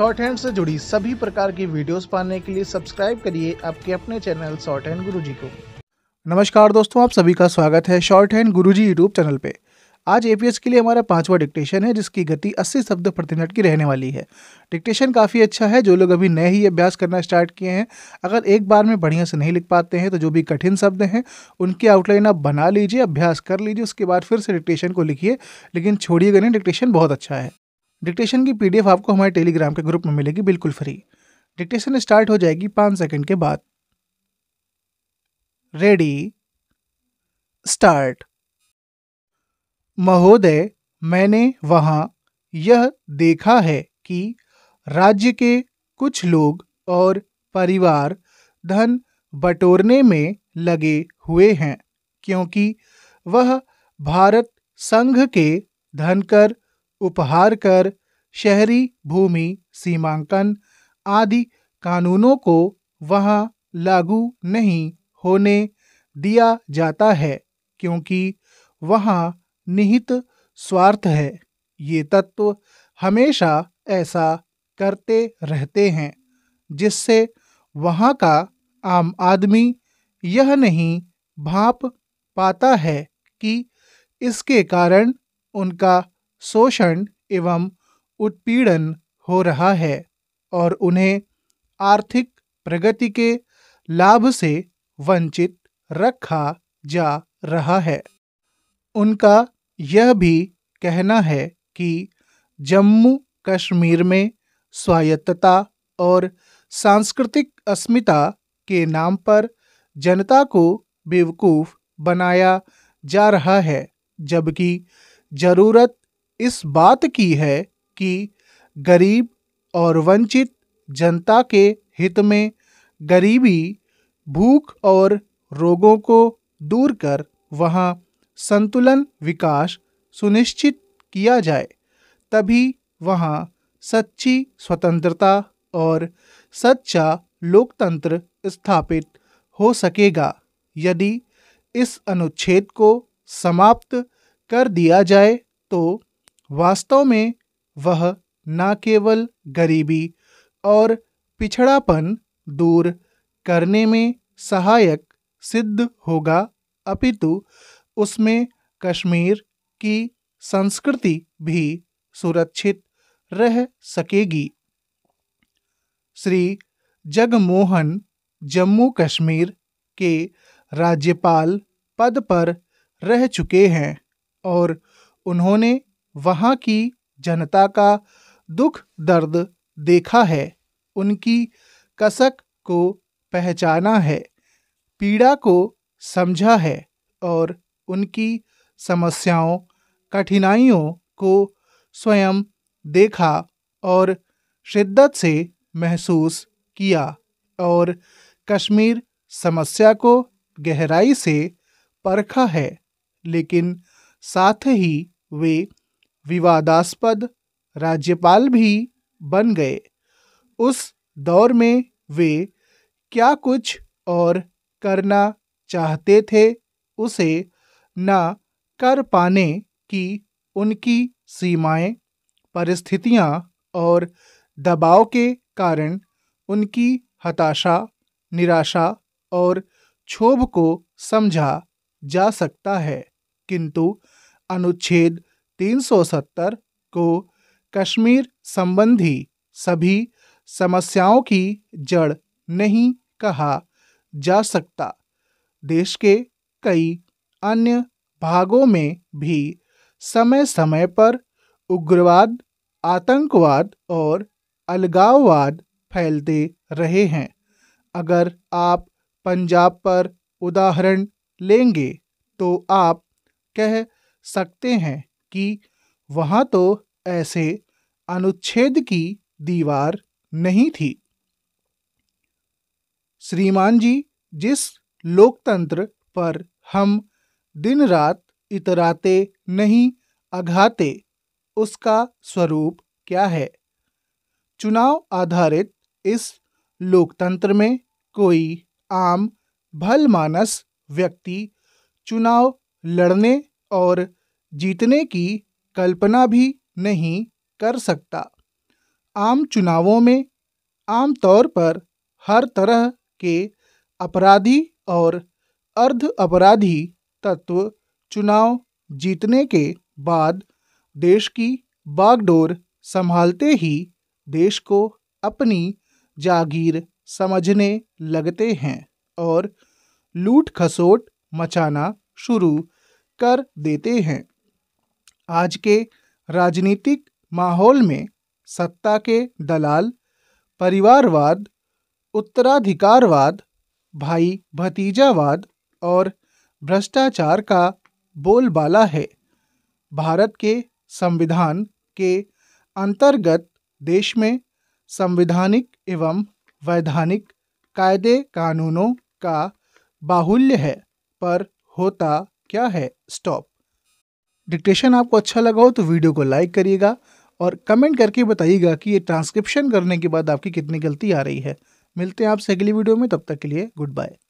short hand से जुड़ी सभी प्रकार की वीडियोस पाने के लिए सब्सक्राइब करिए आपके अपने चैनल शॉर्ट हैंड गुरु को नमस्कार दोस्तों आप सभी का स्वागत है शॉर्ट हैंड गुरु जी यूट्यूब चैनल पे आज एपीएस के लिए हमारा पांचवा डिक्टेशन है जिसकी गति 80 शब्द प्रति मिनट की रहने वाली है डिक्टेशन काफ़ी अच्छा है जो लोग अभी नए ही अभ्यास करना स्टार्ट किए हैं अगर एक बार में बढ़िया से नहीं लिख पाते हैं तो जो भी कठिन शब्द हैं उनकी आउटलाइन आप बना लीजिए अभ्यास कर लीजिए उसके बाद फिर से डिक्टेशन को लिखिए लेकिन छोड़िएगा नहीं डिक्टेशन बहुत अच्छा है डिक्टेशन की पीडीएफ आपको हमारे टेलीग्राम के ग्रुप में मिलेगी बिल्कुल फ्री डिक्टेशन स्टार्ट हो जाएगी पांच सेकंड के बाद रेडी स्टार्ट महोदय मैंने वहां यह देखा है कि राज्य के कुछ लोग और परिवार धन बटोरने में लगे हुए हैं क्योंकि वह भारत संघ के धनकर उपहार कर शहरी भूमि सीमांकन आदि कानूनों को वहां लागू नहीं होने दिया जाता है क्योंकि वहां निहित स्वार्थ है ये तत्व हमेशा ऐसा करते रहते हैं जिससे वहाँ का आम आदमी यह नहीं भाप पाता है कि इसके कारण उनका शोषण एवं उत्पीड़न हो रहा है और उन्हें आर्थिक प्रगति के लाभ से वंचित रखा जा रहा है उनका यह भी कहना है कि जम्मू कश्मीर में स्वायत्तता और सांस्कृतिक अस्मिता के नाम पर जनता को बेवकूफ़ बनाया जा रहा है जबकि ज़रूरत इस बात की है कि गरीब और वंचित जनता के हित में गरीबी भूख और रोगों को दूर कर वहाँ संतुलन विकास सुनिश्चित किया जाए तभी वहाँ सच्ची स्वतंत्रता और सच्चा लोकतंत्र स्थापित हो सकेगा यदि इस अनुच्छेद को समाप्त कर दिया जाए तो वास्तव में वह न केवल गरीबी और पिछड़ापन दूर करने में सहायक सिद्ध होगा अपितु उसमें कश्मीर की संस्कृति भी सुरक्षित रह सकेगी श्री जगमोहन जम्मू कश्मीर के राज्यपाल पद पर रह चुके हैं और उन्होंने वहाँ की जनता का दुख दर्द देखा है उनकी कसक को पहचाना है पीड़ा को समझा है और उनकी समस्याओं कठिनाइयों को स्वयं देखा और शिद्दत से महसूस किया और कश्मीर समस्या को गहराई से परखा है लेकिन साथ ही वे विवादास्पद राज्यपाल भी बन गए उस दौर में वे क्या कुछ और करना चाहते थे उसे ना कर पाने की उनकी सीमाएं परिस्थितियां और दबाव के कारण उनकी हताशा निराशा और क्षोभ को समझा जा सकता है किंतु अनुच्छेद 370 को कश्मीर संबंधी सभी समस्याओं की जड़ नहीं कहा जा सकता देश के कई अन्य भागों में भी समय समय पर उग्रवाद आतंकवाद और अलगाववाद फैलते रहे हैं अगर आप पंजाब पर उदाहरण लेंगे तो आप कह सकते हैं कि वहाँ तो ऐसे अनुच्छेद की दीवार नहीं थी श्रीमान जी जिस लोकतंत्र पर हम दिन रात इतराते नहीं अघाते उसका स्वरूप क्या है चुनाव आधारित इस लोकतंत्र में कोई आम भलमानस व्यक्ति चुनाव लड़ने और जीतने की कल्पना भी नहीं कर सकता आम चुनावों में आमतौर पर हर तरह के अपराधी और अर्ध अपराधी तत्व चुनाव जीतने के बाद देश की बागडोर संभालते ही देश को अपनी जागीर समझने लगते हैं और लूट खसोट मचाना शुरू कर देते हैं आज के राजनीतिक माहौल में सत्ता के दलाल परिवारवाद उत्तराधिकारवाद भाई भतीजावाद और भ्रष्टाचार का बोलबाला है भारत के संविधान के अंतर्गत देश में संवैधानिक एवं वैधानिक कायदे कानूनों का बाहुल्य है पर होता क्या है स्टॉप डिक्टेशन आपको अच्छा लगा हो तो वीडियो को लाइक करिएगा और कमेंट करके बताइएगा कि ये ट्रांसक्रिप्शन करने के बाद आपकी कितनी गलती आ रही है मिलते हैं आपसे अगली वीडियो में तब तक के लिए गुड बाय